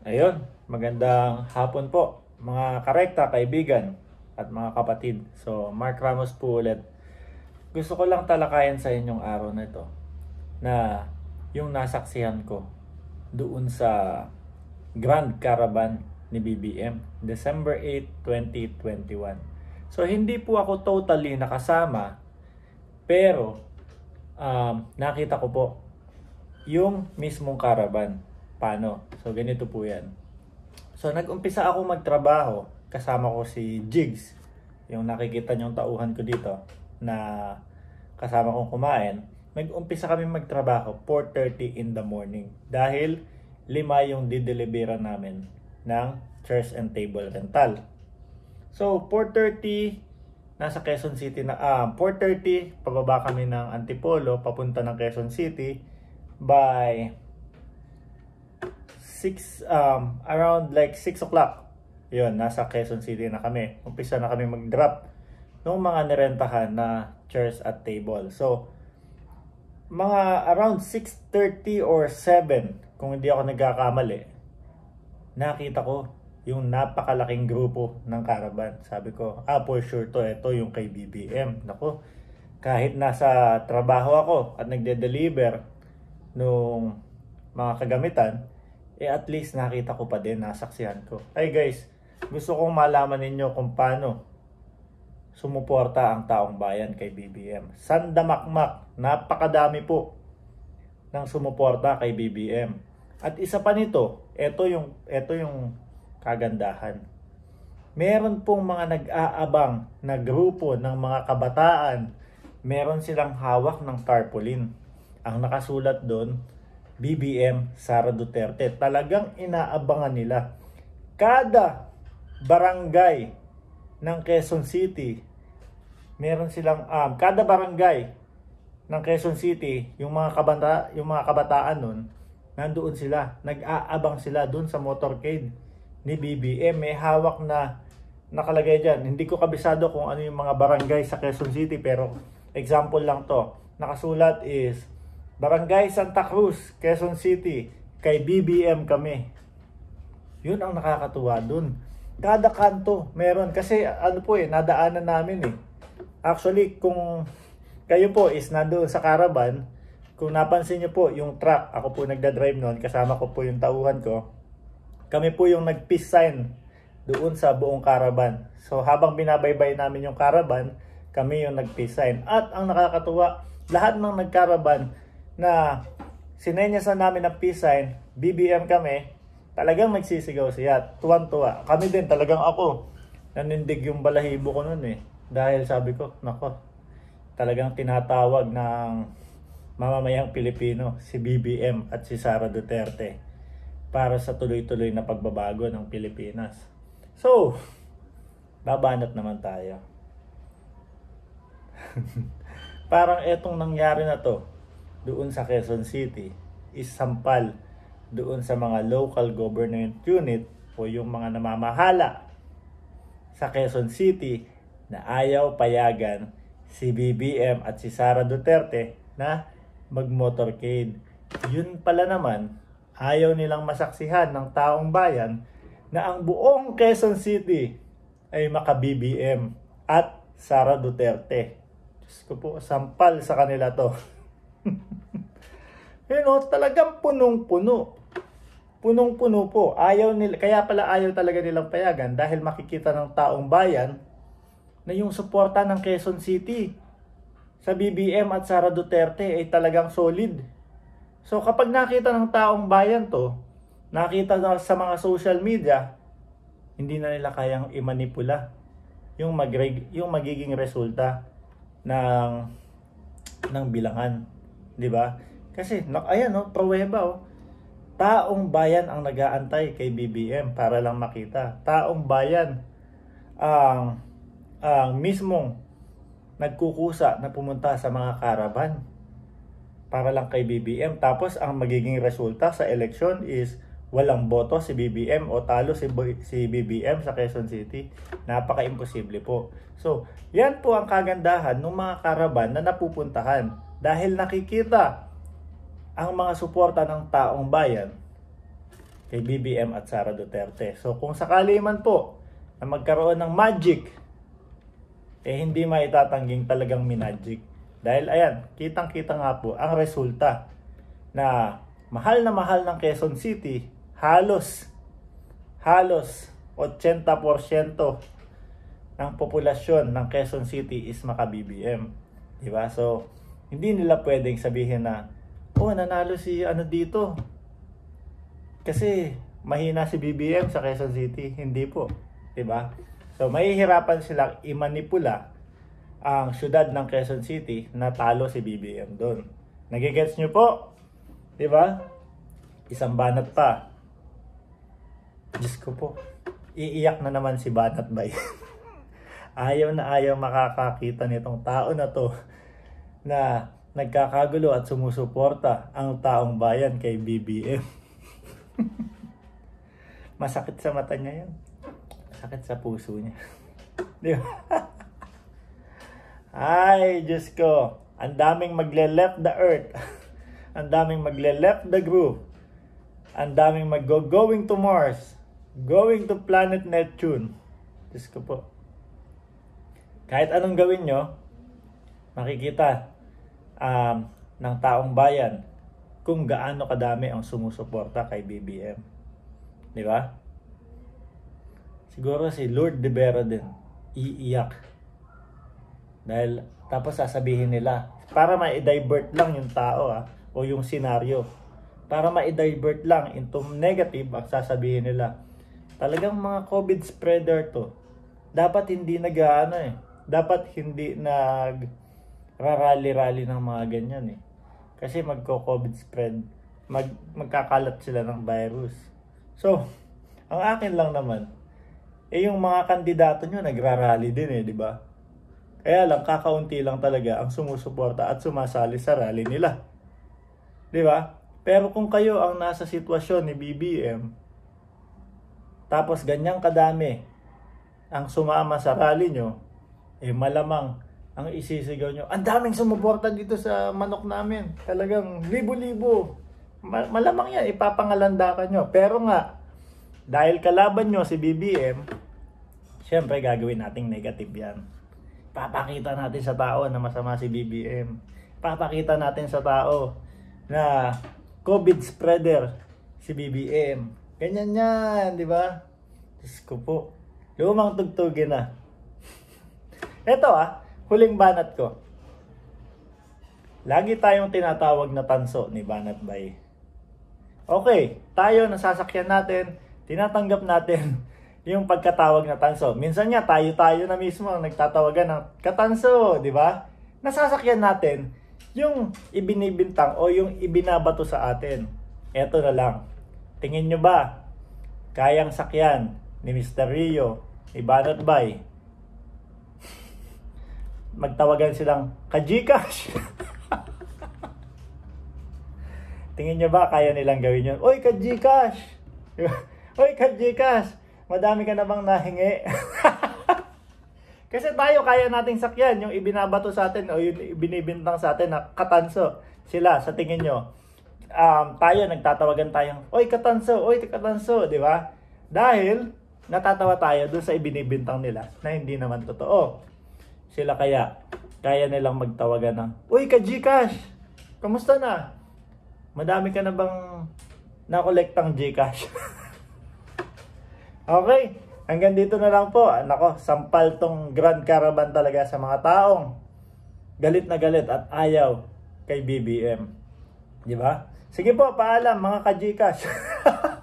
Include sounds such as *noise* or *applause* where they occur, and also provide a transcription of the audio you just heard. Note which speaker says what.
Speaker 1: Ayun, magandang hapon po mga karekta, kaibigan at mga kapatid. So, Mark Ramos po ulit. Gusto ko lang talakayan sa inyong araw na ito na yung nasaksihan ko doon sa Grand Caravan ni BBM, December 8, 2021. So, hindi po ako totally nakasama pero um, nakita ko po yung mismong caravan paano. So, ganito po yan. So, nag-umpisa ako magtrabaho. Kasama ko si Jigs. Yung nakikita niyong tauhan ko dito na kasama kong kumain. Nag-umpisa kami magtrabaho 4.30 in the morning. Dahil lima yung didelibera namin ng chairs and table rental. So, 4.30, nasa Quezon City na, ah, 4.30, pababa kami ng Antipolo, papunta ng Quezon City by 6, um, around like 6 o'clock. Yun, nasa Quezon City na kami. Umpisa na kami mag-drop ng mga nirentahan na chairs at table. So, mga around 6.30 or 7, kung hindi ako nagkakamali, nakita ko yung napakalaking grupo ng caravan. Sabi ko, ah, for sure to, ito yung kay BBM. Nako, kahit nasa trabaho ako at nagde-deliver nung mga kagamitan, eh at least nakita ko pa din, nasaksihan ko. Ay guys, gusto kong malaman ninyo kung paano sumuporta ang taong bayan kay BBM. Sandamakmak, napakadami po ng sumuporta kay BBM. At isa pa nito, ito yung, ito yung kagandahan. Meron pong mga nag-aabang na grupo ng mga kabataan. Meron silang hawak ng tarpaulin. Ang nakasulat doon, BBM Sara Duterte. Talagang inaabangan nila. Kada barangay ng Quezon City, meron silang um, kada barangay ng Quezon City, yung mga kabata, yung mga kabataan noon, nandoon sila, nag-aabang sila doon sa motorcade ni BBM. May hawak na nakalagay diyan. Hindi ko kabisado kung ano yung mga barangay sa Quezon City pero example lang to. Nakasulat is Barangay Santa Cruz, Quezon City, kay BBM kami. Yun ang nakakatuwa dun. Kada kanto meron. Kasi ano po eh, nadaanan namin eh. Actually, kung kayo po is nandoon sa caravan, kung napansin nyo po yung truck, ako po nagda-drive noon, kasama ko po yung tauhan ko. Kami po yung nag-peace sign doon sa buong caravan. So habang binabaybay namin yung caravan, kami yung nag-peace sign. At ang nakakatuwa, lahat ng nag-caravan, na sinenyasan namin ng peace sign, BBM kami, talagang magsisigaw siya. Tuwan-tuwa. Kami din, talagang ako. Nanindig yung balahibo ko nun eh. Dahil sabi ko, nako, talagang tinatawag ng mamamayang Pilipino, si BBM at si Sara Duterte para sa tuloy-tuloy na pagbabago ng Pilipinas. So, babanat naman tayo. *laughs* Parang etong nangyari na to, doon sa Quezon City is sampal doon sa mga local government unit o yung mga namamahala sa Quezon City na ayaw payagan si BBM at si Sara Duterte na magmotorcade. Yun pala naman, ayaw nilang masaksihan ng taong bayan na ang buong Quezon City ay maka BBM at Sara Duterte. Diyos ko po, sampal sa kanila to. *laughs* *laughs* you oh, no, talagang punong-puno. Punong-puno po. Ayaw nila, kaya pala ayaw talaga nilang payagan dahil makikita ng taong bayan na yung suporta ng Quezon City sa BBM at Sara Duterte ay talagang solid. So kapag nakita ng taong bayan to, nakita na sa mga social media, hindi na nila kayang imanipula yung mag yung magiging resulta ng ng bilangan. 'Di ba? Kasi no, ayan no, oh, pruweba oh. Taong bayan ang nagaantay kay BBM para lang makita. Taong bayan ang ang mismong nagkukusa na pumunta sa mga karaban para lang kay BBM. Tapos ang magiging resulta sa election is walang boto si BBM o talo si, si BBM sa Quezon City. Napaka-imposible po. So, yan po ang kagandahan ng mga karaban na napupuntahan dahil nakikita ang mga suporta ng taong bayan kay BBM at Sara Duterte. So kung sakali man po na magkaroon ng magic, eh hindi maitatangging talagang minagic. Dahil ayan, kitang-kita nga po ang resulta na mahal na mahal ng Quezon City, halos, halos 80% ng populasyon ng Quezon City is maka-BBM. Diba? So, hindi nila pwedeng sabihin na, oh, nanalo si ano dito. Kasi mahina si BBM sa Quezon City. Hindi po. ba? Diba? So, mahihirapan silang imanipula ang syudad ng Quezon City na talo si BBM doon. Nagigets nyo po? ba? Diba? Isang banat pa. Diyos ko po. Iiyak na naman si Banat Bay. *laughs* ayaw na ayaw makakakita nitong tao na to na nagkakagulo at sumusuporta ang taong bayan kay BBM. *laughs* Masakit sa mata niya yun. Masakit sa puso niya. *laughs* Di ba? Ay, Diyos ko. Ang daming magle-left the earth. *laughs* ang daming magle-left the groove. Ang daming mag-going to Mars. Going to planet Neptune. Diyos ko po. Kahit anong gawin nyo, makikita um, ng taong bayan kung gaano kadami ang sumusuporta kay BBM. Di ba? Siguro si Lord de Vera din iiyak. Dahil tapos sasabihin nila, para ma-divert lang yung tao ah, o yung senaryo. Para ma-divert lang into negative ang sasabihin nila. Talagang mga COVID spreader to. Dapat hindi nag-ano eh. Dapat hindi nag rarally-rally ng mga ganyan eh. Kasi magko-COVID spread, mag, magkakalat sila ng virus. So, ang akin lang naman, eh yung mga kandidato nyo nagrarally din eh, di ba? Kaya lang, kakaunti lang talaga ang sumusuporta at sumasali sa rally nila. Di ba? Pero kung kayo ang nasa sitwasyon ni BBM, tapos ganyang kadami ang sumama sa rally nyo, eh malamang ang isisigaw nyo, ang daming sumuporta dito sa manok namin. Talagang libo-libo. Malamang yan, ipapangalandakan nyo. Pero nga, dahil kalaban nyo si BBM, syempre gagawin nating negative yan. Papakita natin sa tao na masama si BBM. Papakita natin sa tao na COVID spreader si BBM. Ganyan yan, di ba? Diyos ko po. Lumang tugtugin na. Eto ah, Huling banat ko. Lagi tayong tinatawag na tanso ni Banat Bay. Okay, tayo nasasakyan natin, tinatanggap natin *laughs* yung pagkatawag na tanso. Minsan nga tayo-tayo na mismo ang nagtatawagan ng katanso, di ba? Nasasakyan natin yung ibinibintang o yung ibinabato sa atin. Eto na lang. Tingin nyo ba, kayang sakyan ni Mr. Rio, ni Banat Bay, magtawagan silang kajikash. *laughs* Tingin nyo ba kaya nilang gawin yun? Uy, kajikash! Uy, *laughs* kajikash! Madami ka na bang nahingi? *laughs* Kasi tayo kaya nating sakyan yung ibinabato sa atin o yung binibintang sa atin na katanso sila sa tingin nyo. Um, tayo nagtatawagan tayong, oy katanso, oy katanso, di ba? Dahil natatawa tayo doon sa ibinibintang nila na hindi naman totoo sila kaya kaya nilang magtawagan ng Uy, ka Gcash! Kamusta na? Madami ka na bang nakolektang Gcash? *laughs* okay, hanggang dito na lang po. Ah, nako, sampal tong Grand Caravan talaga sa mga taong galit na galit at ayaw kay BBM. Di ba? Sige po, paalam mga ka-Gcash. *laughs*